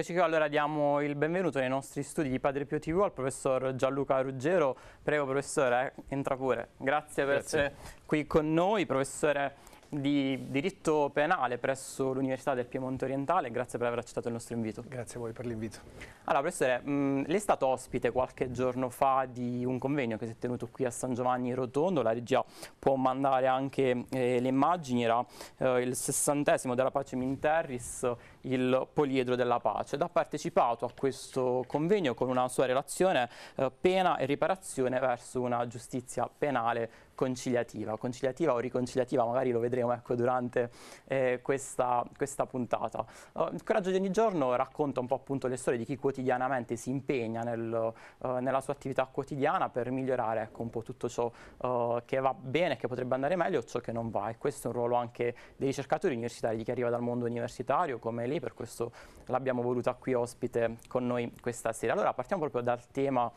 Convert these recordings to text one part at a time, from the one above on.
Eccoci qua, allora diamo il benvenuto nei nostri studi di Padre Pio TV al professor Gianluca Ruggero. Prego professore, eh, entra pure. Grazie, Grazie. per essere qui con noi. Professore di diritto penale presso l'Università del Piemonte Orientale, grazie per aver accettato il nostro invito. Grazie a voi per l'invito. Allora, professore, mh, mm, lei è stato ospite qualche giorno fa di un convegno che si è tenuto qui a San Giovanni Rotondo, la regia può mandare anche eh, le immagini, era eh, il sessantesimo della Pace Minterris, il poliedro della pace, ed ha partecipato a questo convegno con una sua relazione eh, pena e riparazione verso una giustizia penale conciliativa, conciliativa o riconciliativa, magari lo vedremo ecco, durante eh, questa, questa, puntata. Uh, il Coraggio di ogni giorno racconta un po' appunto le storie di chi quotidianamente si impegna nel, uh, nella sua attività quotidiana per migliorare ecco, un po' tutto ciò uh, che va bene, che potrebbe andare meglio o ciò che non va e questo è un ruolo anche dei ricercatori universitari, di chi arriva dal mondo universitario come lei, per questo l'abbiamo voluta qui ospite con noi questa sera. Allora partiamo proprio dal tema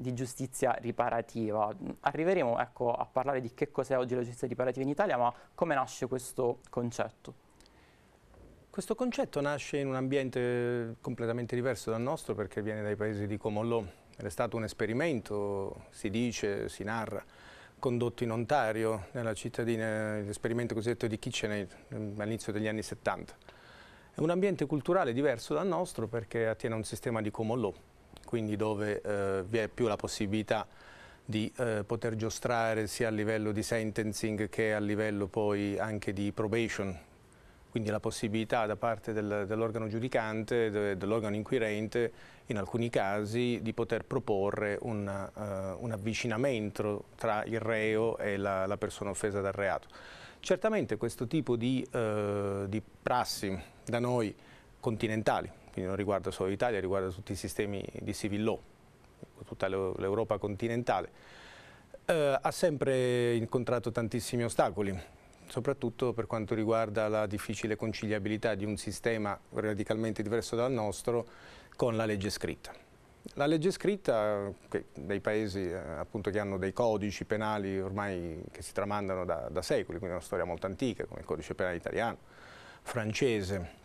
di giustizia riparativa. Arriveremo ecco, a parlare di che cos'è oggi la giustizia riparativa in Italia, ma come nasce questo concetto? Questo concetto nasce in un ambiente eh, completamente diverso dal nostro perché viene dai paesi di common law. È stato un esperimento, si dice, si narra, condotto in Ontario, nella cittadina, l'esperimento cosiddetto di Kitchener mm, all'inizio degli anni 70. È un ambiente culturale diverso dal nostro perché attiene a un sistema di common law quindi dove eh, vi è più la possibilità di eh, poter giostrare sia a livello di sentencing che a livello poi anche di probation, quindi la possibilità da parte del, dell'organo giudicante, de, dell'organo inquirente, in alcuni casi di poter proporre una, uh, eh, un avvicinamento tra il reo e la, la, persona offesa dal reato. Certamente questo tipo di, uh, di prassi da noi continentali, quindi non riguarda solo l'Italia, riguarda tutti i sistemi di civil law, tutta l'Europa continentale, eh, ha sempre incontrato tantissimi ostacoli, soprattutto per quanto riguarda la difficile conciliabilità di un sistema radicalmente diverso dal nostro con la legge scritta. La legge scritta, che dei paesi eh, appunto, che hanno dei codici penali ormai che si tramandano da, da secoli, quindi è una storia molto antica, come il codice penale italiano, francese,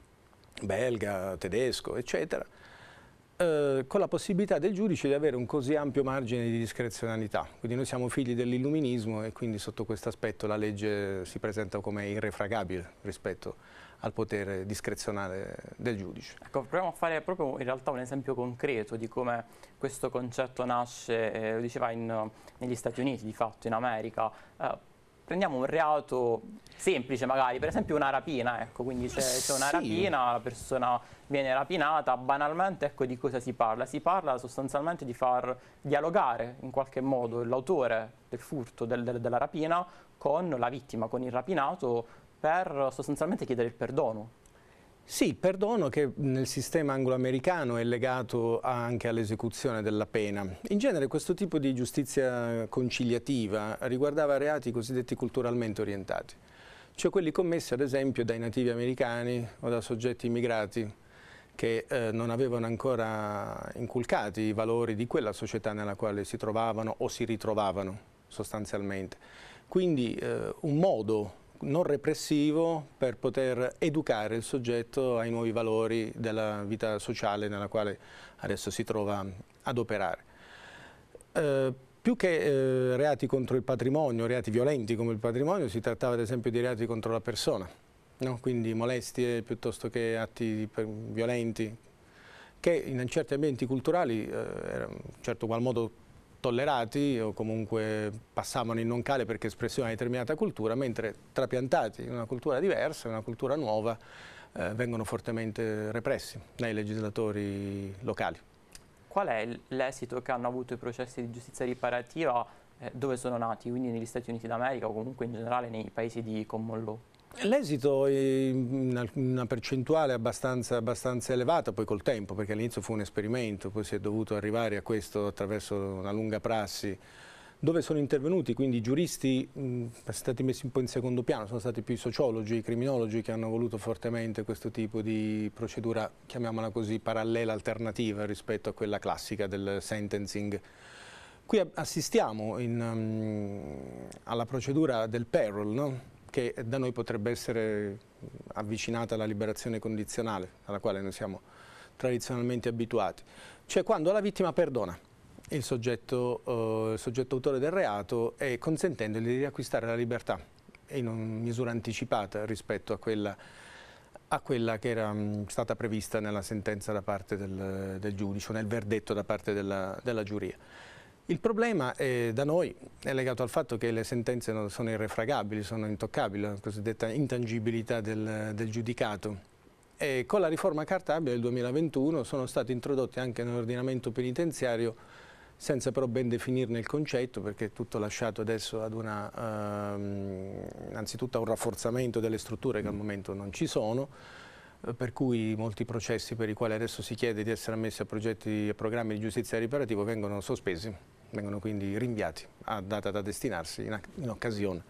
belga, tedesco, eccetera, eh, con la possibilità del giudice di avere un così ampio margine di discrezionalità. Quindi noi siamo figli dell'illuminismo e quindi sotto questo aspetto la legge si presenta come irrefragabile rispetto al potere discrezionale del giudice. Ecco, proviamo a fare proprio in realtà un esempio concreto di come questo concetto nasce, eh, diceva, in, negli Stati Uniti di fatto, in America. Eh, prendiamo un reato semplice magari, per esempio una rapina, ecco, quindi c'è, sì. una rapina, la persona viene rapinata, banalmente ecco, di cosa si parla? Si parla sostanzialmente di far dialogare in qualche modo l'autore del furto, del, del, della rapina, con la vittima, con il rapinato, per sostanzialmente chiedere il perdono. Sì, perdono che nel sistema angloamericano è legato anche all'esecuzione della pena. In genere questo tipo di giustizia conciliativa riguardava reati cosiddetti culturalmente orientati, cioè quelli commessi ad esempio dai nativi americani o da soggetti immigrati che eh, non avevano ancora inculcati i valori di quella società nella quale si trovavano o si ritrovavano sostanzialmente. Quindi eh, un modo non repressivo per poter educare il soggetto ai nuovi valori della vita sociale nella quale adesso si trova ad operare. Eh, più che eh, reati contro il patrimonio, reati violenti come il patrimonio, si trattava ad esempio di reati contro la persona, no? quindi molestie piuttosto che atti violenti, che in certi ambienti culturali eh, era in certo qual modo tollerati o comunque passavano in non cale perché espressione una determinata cultura, mentre trapiantati in una cultura diversa, in una cultura nuova, eh, vengono fortemente repressi dai legislatori locali. Qual è l'esito che hanno avuto i processi di giustizia riparativa eh, dove sono nati, quindi negli Stati Uniti d'America o comunque in generale nei paesi di common law? L'esito in una percentuale abbastanza, abbastanza, elevata poi col tempo, perché all'inizio fu un esperimento, poi si è dovuto arrivare a questo attraverso una lunga prassi, dove sono intervenuti quindi i giuristi, mh, sono stati messi un po' in secondo piano, sono stati più i sociologi, i criminologi che hanno voluto fortemente questo tipo di procedura, chiamiamola così, parallela, alternativa rispetto a quella classica del sentencing. Qui assistiamo in, um, alla procedura del peril, no? che da noi potrebbe essere avvicinata alla liberazione condizionale, alla quale noi siamo tradizionalmente abituati, cioè quando la vittima perdona il soggetto, eh, il soggetto autore del reato e consentendogli di riacquistare la libertà in misura anticipata rispetto a quella, a quella che era mh, mm, stata prevista nella sentenza da parte del, del giudice nel verdetto da parte della, della giuria. Il problema eh, da noi è legato al fatto che le sentenze sono irrefragabili, sono intoccabili, la cosiddetta intangibilità del, del giudicato. E con la riforma Cartabia del 2021 sono stati introdotti anche nell'ordinamento penitenziario senza però ben definirne il concetto perché è tutto lasciato adesso ad una, ehm, anzitutto a un rafforzamento delle strutture che al momento non ci sono eh, per cui molti processi per i quali adesso si chiede di essere ammessi a, progetti, e programmi di giustizia riparativo vengono sospesi. Vengono quindi rinviati a data da destinarsi in, in occasione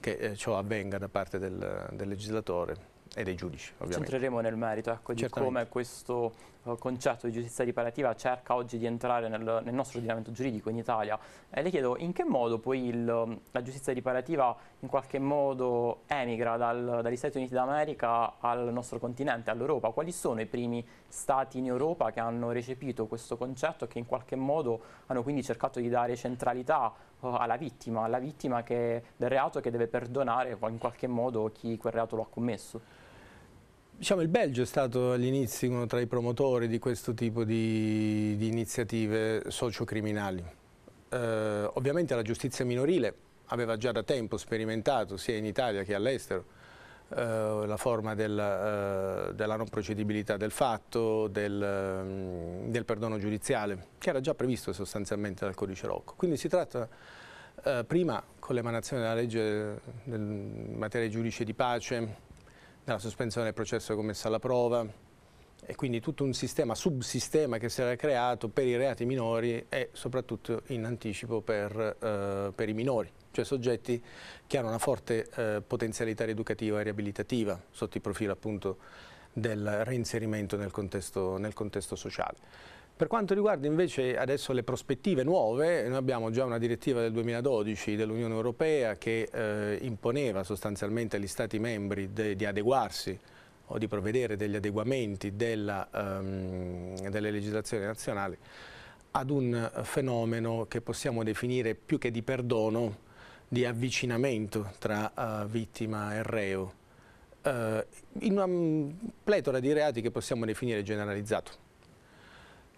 che eh, ciò avvenga da parte del, del legislatore e dei giudici. Ovviamente. Ci entreremo nel merito ecco, di come questo eh, concetto di giustizia riparativa cerca oggi di entrare nel, nel nostro ordinamento giuridico in Italia. Eh, le chiedo in che modo poi il, la giustizia riparativa in qualche modo emigra dal, dagli Stati Uniti d'America al nostro continente, all'Europa. Quali sono i primi stati in Europa che hanno recepito questo concetto e che in qualche modo hanno quindi cercato di dare centralità eh, alla vittima, alla vittima che, del reato che deve perdonare in qualche modo chi quel reato lo ha commesso? Diciamo, il Belgio è stato all'inizio uno tra i promotori di questo tipo di, di iniziative sociocriminali. Eh, ovviamente la giustizia minorile aveva già da tempo sperimentato, sia in Italia che all'estero, eh, la forma del, eh, della non procedibilità del fatto, del, mm, del, perdono giudiziale, che era già previsto sostanzialmente dal codice Rocco. Quindi si tratta, eh, prima con l'emanazione della legge eh, del, in materia di giudice di pace, dalla sospensione del processo commessa alla prova e quindi tutto un sistema, subsistema che si era creato per i reati minori e soprattutto in anticipo per, eh, per i minori, cioè soggetti che hanno una forte eh, potenzialità rieducativa e riabilitativa sotto il profilo appunto del reinserimento nel contesto, nel contesto sociale. Per quanto riguarda invece adesso le prospettive nuove, noi abbiamo già una direttiva del 2012 dell'Unione Europea che eh, imponeva sostanzialmente agli Stati membri di adeguarsi o di provvedere degli adeguamenti della, um, delle legislazioni nazionali ad un fenomeno che possiamo definire più che di perdono, di avvicinamento tra uh, vittima e reo, uh, in una mm, pletora di reati che possiamo definire generalizzato.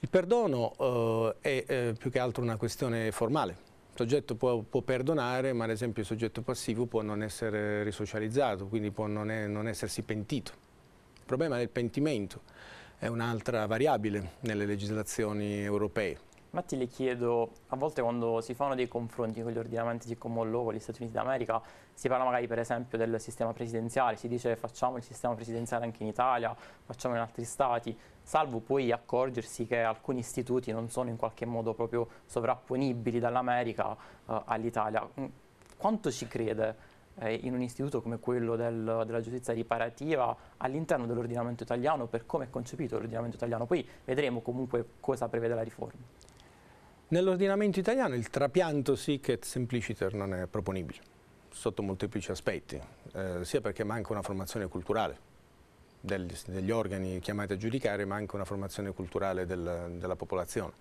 Il perdono eh, è eh, più che altro una questione formale. Il soggetto può, può, perdonare, ma ad esempio il soggetto passivo può non essere risocializzato, quindi può non, è, non essersi pentito. Il problema del pentimento è un'altra variabile nelle legislazioni europee. Infatti le chiedo, a volte quando si fanno dei confronti con gli ordinamenti di common law, con gli Stati Uniti d'America, si parla magari per esempio del sistema presidenziale, si dice facciamo il sistema presidenziale anche in Italia, facciamo in altri stati, salvo poi accorgersi che alcuni istituti non sono in qualche modo proprio sovrapponibili dall'America eh, all'Italia. Mm, quanto ci crede eh, in un istituto come quello del, della giustizia riparativa all'interno dell'ordinamento italiano per come è concepito l'ordinamento italiano. Poi vedremo comunque cosa prevede la riforma. Nell'ordinamento italiano il trapianto sic et simpliciter non è proponibile, sotto molteplici aspetti, eh, sia perché manca una formazione culturale degli, degli, organi chiamati a giudicare, ma anche una formazione culturale del, della popolazione.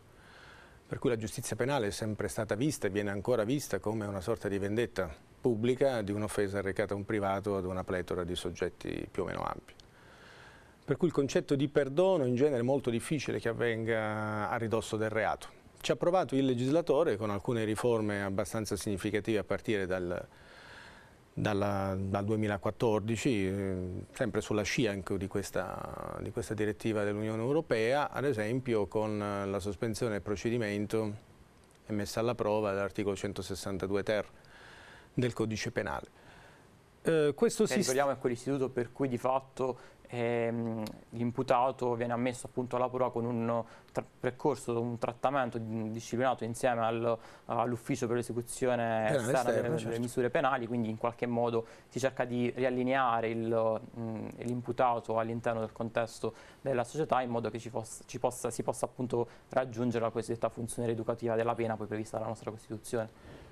Per cui la giustizia penale è sempre stata vista e viene ancora vista come una sorta di vendetta pubblica di un'offesa arrecata a un privato ad una pletora di soggetti più o meno ampi. Per cui il concetto di perdono in genere è molto difficile che avvenga a ridosso del reato ci ha provato il legislatore con alcune riforme abbastanza significative a partire dal, dalla, dal 2014, eh, sempre sulla scia di questa, di questa direttiva dell'Unione Europea, ad esempio con eh, la sospensione del procedimento e messa alla prova dall'articolo 162 ter del codice penale. Eh, questo si... Ricordiamo è quell'istituto per cui di fatto Ehm, l'imputato viene ammesso appunto alla prova con un percorso, un trattamento disciplinato insieme al, all'ufficio per l'esecuzione esterna, esterna delle, certo. delle, misure penali, quindi in qualche modo si cerca di riallineare mm, l'imputato all'interno del contesto della società in modo che ci fosse, ci possa, si possa appunto raggiungere la cosiddetta funzione educativa della pena poi prevista dalla nostra Costituzione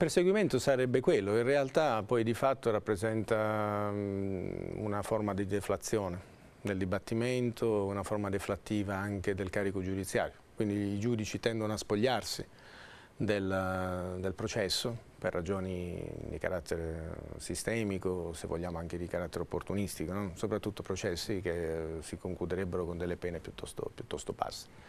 perseguimento sarebbe quello, in realtà poi di fatto rappresenta mm, una forma di deflazione del dibattimento, una forma deflattiva anche del carico giudiziario, quindi i giudici tendono a spogliarsi del, del processo per ragioni di carattere sistemico, se vogliamo anche di carattere opportunistico, no? soprattutto processi che si concluderebbero con delle pene piuttosto, piuttosto basse.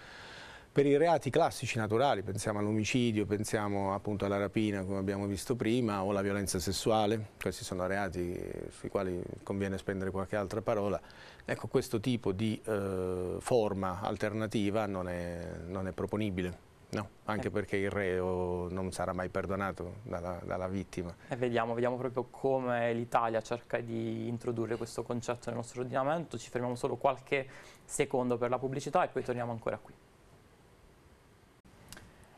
Per i reati classici naturali, pensiamo all'omicidio, pensiamo appunto alla rapina come abbiamo visto prima o alla violenza sessuale, questi sono reati sui quali conviene spendere qualche altra parola, ecco questo tipo di eh, forma alternativa non è, non è proponibile. No, anche eh. perché il reo non sarà mai perdonato dalla, dalla vittima. E eh, vediamo, vediamo proprio come l'Italia cerca di introdurre questo concetto nel nostro ordinamento. Ci fermiamo solo qualche secondo per la pubblicità e poi torniamo ancora qui.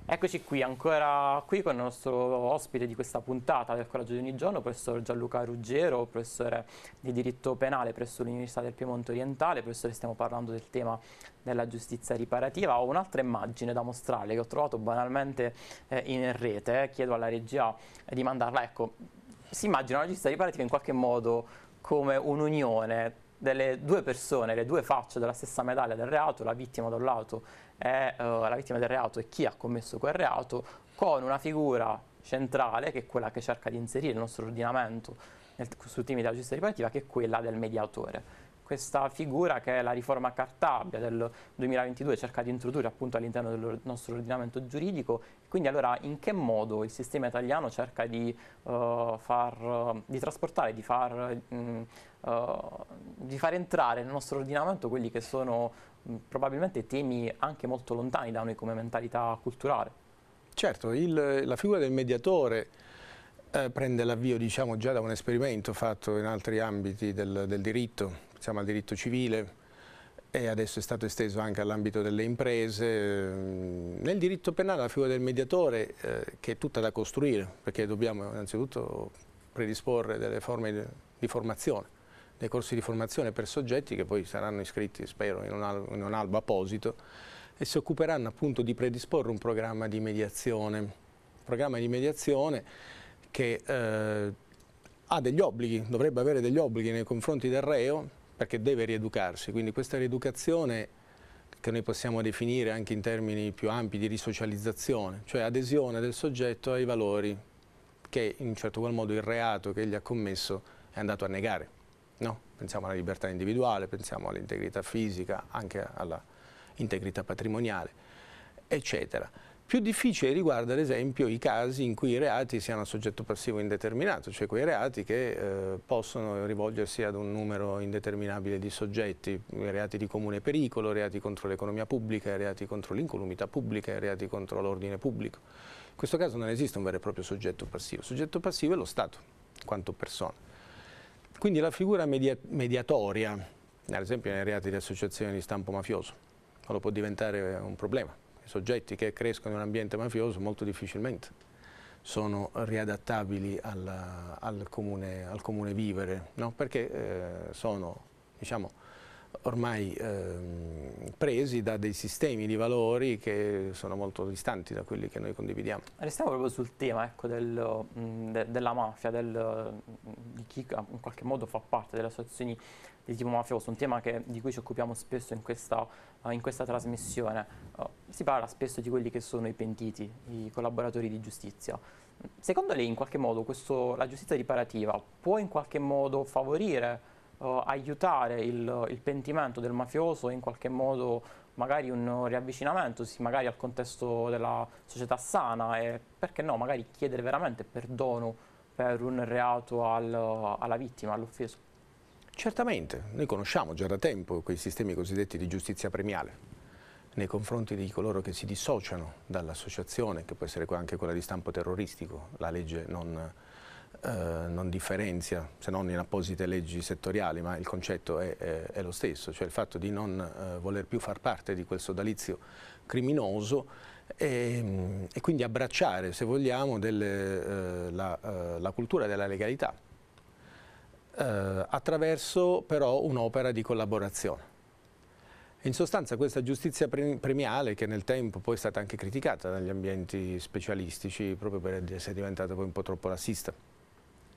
Eccoci qui, ancora qui con il nostro ospite di questa puntata del Coraggio di ogni giorno, professor Gianluca Ruggero, professore di diritto penale presso l'Università del Piemonte Orientale. Professore, stiamo parlando del tema della giustizia riparativa. Ho un'altra immagine da mostrarle che ho trovato banalmente eh, in rete, eh, chiedo alla regia di mandarla. Ecco, si immagina la giustizia riparativa in qualche modo come un'unione delle due persone, le due facce della stessa medaglia del reato, la vittima da un lato è uh, la vittima del reato e chi ha commesso quel reato con una figura centrale che è quella che cerca di inserire il nostro ordinamento nel, sui temi della giustizia riparativa che è quella del mediatore questa figura che la riforma Cartabia del 2022 cerca di introdurre appunto all'interno del nostro ordinamento giuridico. Quindi allora in che modo il sistema italiano cerca di, uh, far, di trasportare, di far, mh, mm, eh, uh, di far, entrare nel nostro ordinamento quelli che sono probabilmente temi anche molto lontani da noi come mentalità culturale. Certo, il, la figura del mediatore eh, prende l'avvio diciamo, già da un esperimento fatto in altri ambiti del, del diritto, pensiamo al diritto civile, e adesso è stato esteso anche all'ambito delle imprese. Mm, nel diritto penale la figura del mediatore eh, che è tutta da costruire, perché dobbiamo innanzitutto predisporre delle forme di formazione dei corsi di formazione per soggetti che poi saranno iscritti, spero, in un, albo, in un albo apposito e si occuperanno appunto di predisporre un programma di mediazione. Un programma di mediazione che eh, ha degli obblighi, dovrebbe avere degli obblighi nei confronti del reo perché deve rieducarsi, quindi questa rieducazione che noi possiamo definire anche in termini più ampi di risocializzazione, cioè adesione del soggetto ai valori che in un certo qual modo il reato che gli ha commesso è andato a negare. No? Pensiamo alla libertà individuale, pensiamo all'integrità fisica, anche all'integrità patrimoniale, eccetera. Più difficile riguarda ad esempio i casi in cui i reati siano a soggetto passivo indeterminato, cioè quei reati che eh, possono rivolgersi ad un numero indeterminabile di soggetti, reati di comune pericolo, reati contro l'economia pubblica, reati contro l'incolumità pubblica, reati contro l'ordine pubblico. In questo caso non esiste un vero e proprio soggetto passivo, il soggetto passivo è lo Stato, in quanto persona. Quindi la figura media mediatoria, ad esempio nei reati di associazione di stampo mafioso, quello può diventare un problema. I soggetti che crescono in un ambiente mafioso molto difficilmente sono riadattabili alla, al, comune, al, comune, vivere, no? perché eh, sono diciamo, ormai ehm, presi da dei sistemi di valori che sono molto distanti da quelli che noi condividiamo. Restiamo proprio sul tema ecco, del, mm, de, della mafia, del, mm, di chi in qualche modo fa parte delle associazioni di tipo mafioso, un tema che, di cui ci occupiamo spesso in questa, uh, in questa trasmissione. Uh, si parla spesso di quelli che sono i pentiti, i collaboratori di giustizia. Secondo lei in qualche modo questo, la giustizia riparativa può in qualche modo favorire uh, aiutare il, il, pentimento del mafioso in qualche modo magari un riavvicinamento, sì, magari al contesto della società sana e perché no, magari chiedere veramente perdono per un reato al, alla vittima, all'offeso. Certamente, noi conosciamo già da tempo quei sistemi cosiddetti di giustizia premiale nei confronti di coloro che si dissociano dall'associazione, che può essere anche quella di stampo terroristico, la legge non eh, non differenzia, se non in apposite leggi settoriali, ma il concetto è, è, è lo stesso, cioè il fatto di non eh, voler più far parte di quel sodalizio criminoso e, mm, e quindi abbracciare, se vogliamo, delle, eh, la, eh, la, cultura della legalità eh, attraverso però un'opera di collaborazione. In sostanza questa giustizia premiale che nel tempo poi è stata anche criticata dagli ambienti specialistici proprio per essere diventata poi un po' troppo lassista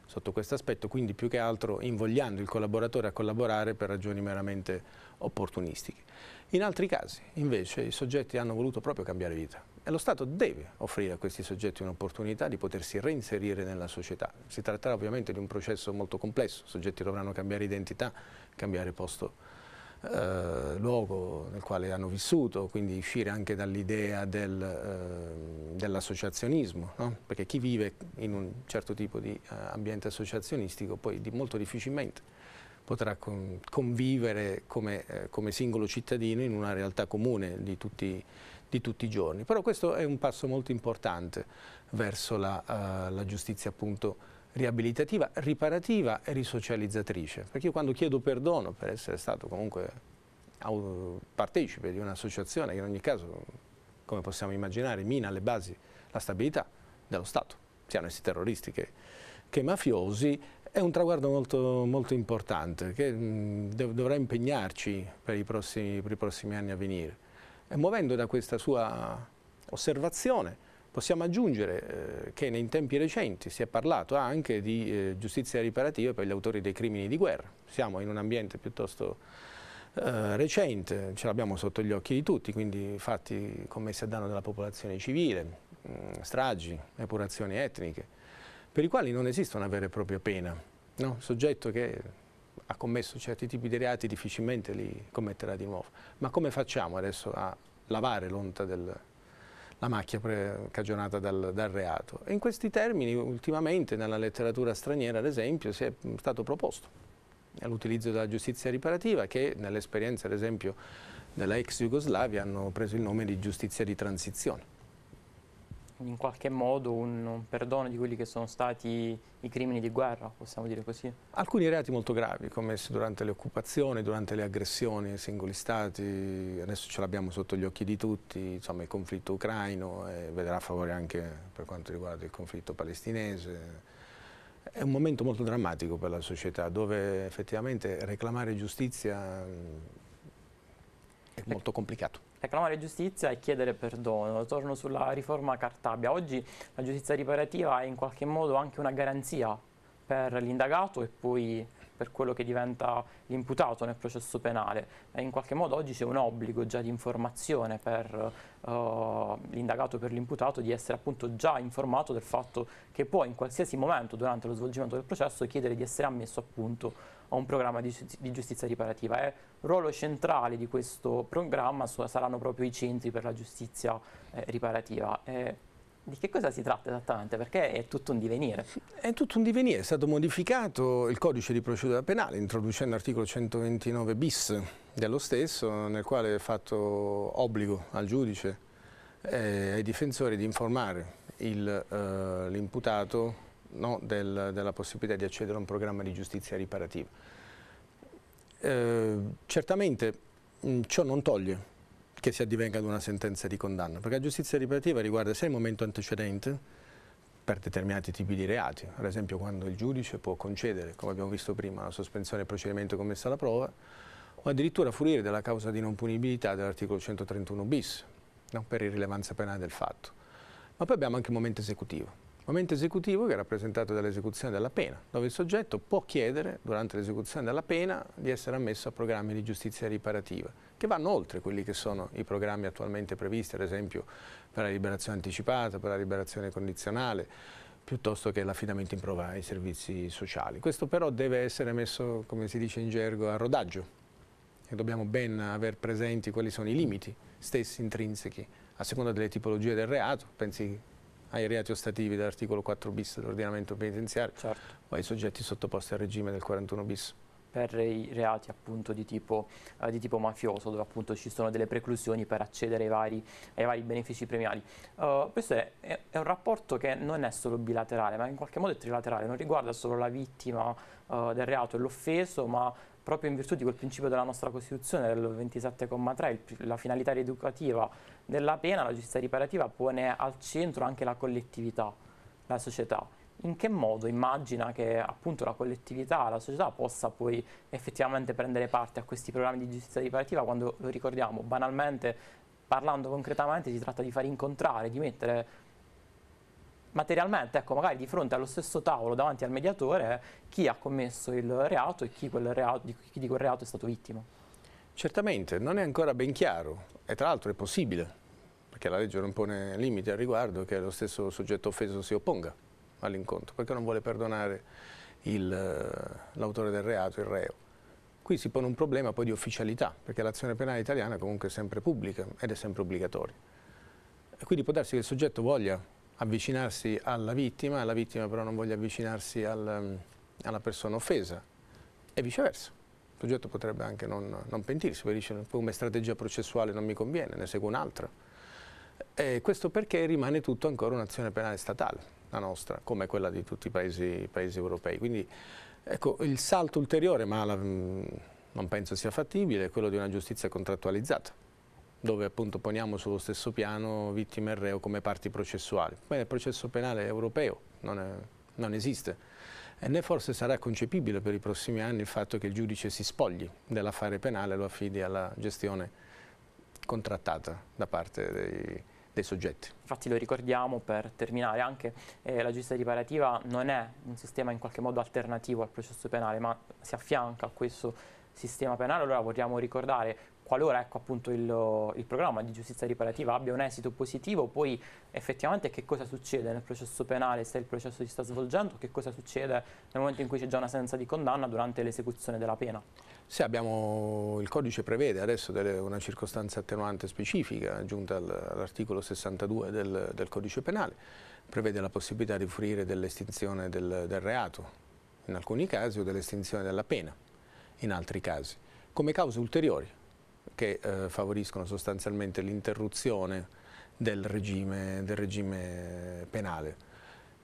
sotto questo aspetto, quindi più che altro invogliando il collaboratore a collaborare per ragioni meramente opportunistiche. In altri casi, invece, i soggetti hanno voluto proprio cambiare vita e lo Stato deve offrire a questi soggetti un'opportunità di potersi reinserire nella società. Si tratterà ovviamente di un processo molto complesso, i soggetti dovranno cambiare identità, cambiare posto eh, luogo nel quale hanno vissuto, quindi uscire anche dall'idea del, eh, dell'associazionismo, no? perché chi vive in un certo tipo di eh, ambiente associazionistico poi di molto difficilmente potrà con, convivere come, eh, come, singolo cittadino in una realtà comune di tutti, di tutti, i giorni. Però questo è un passo molto importante verso la, uh, la giustizia appunto riabilitativa, riparativa e risocializzatrice. Perché io quando chiedo perdono per essere stato comunque partecipe di un'associazione che in ogni caso, come possiamo immaginare, mina alle basi la stabilità dello Stato, siano essi terroristi che, che mafiosi, è un traguardo molto, molto importante che dov dovrà impegnarci per i, prossimi, per i prossimi anni a venire. E muovendo da questa sua osservazione, Possiamo aggiungere eh, che nei tempi recenti si è parlato anche di eh, giustizia riparativa per gli autori dei crimini di guerra. Siamo in un ambiente piuttosto eh, recente, ce l'abbiamo sotto gli occhi di tutti, quindi fatti commessi a danno della popolazione civile, mm, stragi, epurazioni etniche, per i quali non esiste una vera e propria pena. No? Soggetto che ha commesso certi tipi di reati difficilmente li commetterà di nuovo. Ma come facciamo adesso a lavare l'onta del la macchia cagionata dal, dal, reato. in questi termini ultimamente nella letteratura straniera, ad esempio, si è mm, stato proposto l'utilizzo della giustizia riparativa che nell'esperienza, ad esempio, della ex Jugoslavia hanno preso il nome di giustizia di transizione in qualche modo un, un, perdono di quelli che sono stati i crimini di guerra, possiamo dire così? Alcuni reati molto gravi commessi durante le occupazioni, durante le aggressioni ai singoli stati, adesso ce l'abbiamo sotto gli occhi di tutti, insomma il conflitto ucraino e vedrà favore anche per quanto riguarda il conflitto palestinese. È un momento molto drammatico per la società dove effettivamente reclamare giustizia mm, è ecco. molto complicato reclamare giustizia e chiedere perdono. Torno sulla riforma Cartabia. Oggi la giustizia riparativa è in qualche modo anche una garanzia per l'indagato e poi per quello che diventa l'imputato nel processo penale. E in qualche modo oggi c'è un obbligo già di informazione per uh, l'indagato e per l'imputato di essere appunto già informato del fatto che può in qualsiasi momento durante lo svolgimento del processo chiedere di essere ammesso appunto a un programma di, di giustizia riparativa. E il ruolo centrale di questo programma saranno proprio i centri per la giustizia eh, riparativa. E di che cosa si tratta esattamente? Perché è tutto un divenire. È tutto un divenire, è stato modificato il codice di procedura penale introducendo l'articolo 129 bis dello stesso nel quale è fatto obbligo al giudice e eh, ai difensori di informare eh, l'imputato no, del, della possibilità di accedere a un programma di giustizia riparativa. Eh, certamente mh, mm, ciò non toglie che si addivenga ad una sentenza di condanna, perché la giustizia riparativa riguarda sia il momento antecedente per determinati tipi di reati, ad esempio quando il giudice può concedere, come abbiamo visto prima, la sospensione del procedimento commessa alla prova, o addirittura fruire della causa di non punibilità dell'articolo 131 bis, no, per irrilevanza penale del fatto. Ma poi abbiamo anche il momento esecutivo, momento esecutivo che è rappresentato dall'esecuzione della pena, dove il soggetto può chiedere, durante l'esecuzione della pena, di essere ammesso a programmi di giustizia riparativa, che vanno oltre quelli che sono i programmi attualmente previsti, ad esempio per la liberazione anticipata, per la liberazione condizionale, piuttosto che l'affidamento in prova ai servizi sociali. Questo però deve essere messo, come si dice in gergo, a rodaggio, e dobbiamo ben aver presenti quali sono i limiti stessi intrinsechi, a seconda delle tipologie del reato, pensi ai reati ostativi dell'articolo 4 bis dell'ordinamento penitenziario certo. o ai soggetti sottoposti al regime del 41 bis per i reati appunto di tipo, eh, di tipo, mafioso, dove appunto ci sono delle preclusioni per accedere ai vari, ai vari benefici premiali. Uh, questo è, è, un rapporto che non è solo bilaterale, ma in qualche modo è trilaterale, non riguarda solo la vittima uh, del reato e l'offeso, ma proprio in virtù di quel principio della nostra Costituzione, del 27,3, la finalità rieducativa della pena, la giustizia riparativa pone al centro anche la collettività, la società. In che modo immagina che appunto la collettività, la società possa poi effettivamente prendere parte a questi programmi di giustizia riparativa quando, lo ricordiamo, banalmente parlando concretamente si tratta di far incontrare, di mettere materialmente, ecco, magari di fronte allo stesso tavolo davanti al mediatore chi ha commesso il reato e chi, quel reato, di, chi di quel reato è stato vittima. Certamente, non è ancora ben chiaro e tra l'altro è possibile perché la legge non pone limiti al riguardo che lo stesso soggetto offeso si opponga all'incontro perché non vuole perdonare eh, l'autore del reato, il reo. Qui si pone un problema poi di ufficialità, perché l'azione penale italiana comunque è sempre pubblica ed è sempre obbligatoria. E quindi può darsi che il soggetto voglia avvicinarsi alla vittima, la vittima però non voglia avvicinarsi al, mm, alla persona offesa e viceversa. Il soggetto potrebbe anche non, non pentirsi, poi dice come strategia processuale non mi conviene, ne seguo un'altra. E questo perché rimane tutto ancora un'azione penale statale, la nostra, come quella di tutti i paesi, paesi europei. Quindi ecco, il salto ulteriore, ma la, mm, non penso sia fattibile, è quello di una giustizia contrattualizzata dove appunto poniamo sullo stesso piano vittima e reo come parti processuali. Beh, il processo penale europeo non, è, non esiste. E né forse sarà concepibile per i prossimi anni il fatto che il giudice si spogli dell'affare penale e lo affidi alla gestione contrattata da parte dei, dei soggetti. Infatti lo ricordiamo per terminare, anche eh, la giustizia riparativa non è un sistema in qualche modo alternativo al processo penale, ma si affianca a questo sistema penale, allora vogliamo ricordare qualora ecco, appunto, il, il, programma di giustizia riparativa abbia un esito positivo, poi effettivamente che cosa succede nel processo penale se il processo si sta svolgendo, che cosa succede nel momento in cui c'è già una sentenza di condanna durante l'esecuzione della pena? Sì, abbiamo, il codice prevede adesso delle, una circostanza attenuante specifica aggiunta all'articolo 62 del, del, codice penale, prevede la possibilità di fruire dell'estinzione del, del reato in alcuni casi o dell'estinzione della pena in altri casi, come cause ulteriori che eh, favoriscono sostanzialmente l'interruzione del, del regime, penale.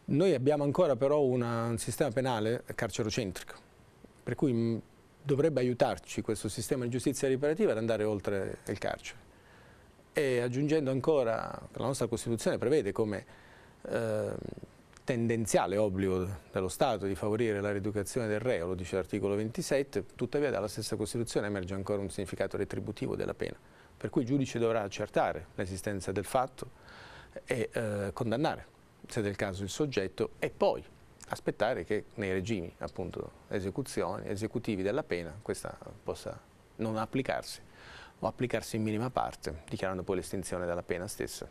Noi abbiamo ancora però una, un sistema penale carcerocentrico, per cui mm, dovrebbe aiutarci questo sistema di giustizia riparativa ad andare oltre il carcere. E aggiungendo ancora, la nostra Costituzione prevede come eh, tendenziale obbligo dello Stato di favorire la rieducazione del reo, lo dice l'articolo 27, tuttavia dalla stessa Costituzione emerge ancora un significato retributivo della pena, per cui il giudice dovrà accertare l'esistenza del fatto e eh, condannare, se del caso, il soggetto e poi aspettare che nei regimi appunto, esecutivi della pena questa possa non applicarsi o applicarsi in minima parte, dichiarando poi l'estinzione della pena stessa.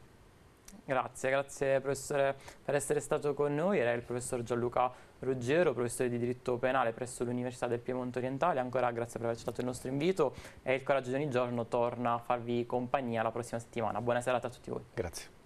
Grazie, grazie professore per essere stato con noi. Era il professor Gianluca Ruggero, professore di diritto penale presso l'Università del Piemonte Orientale. Ancora grazie per aver accettato il nostro invito e il Coraggio di ogni giorno torna a farvi compagnia la prossima settimana. Buona serata a tutti voi. Grazie.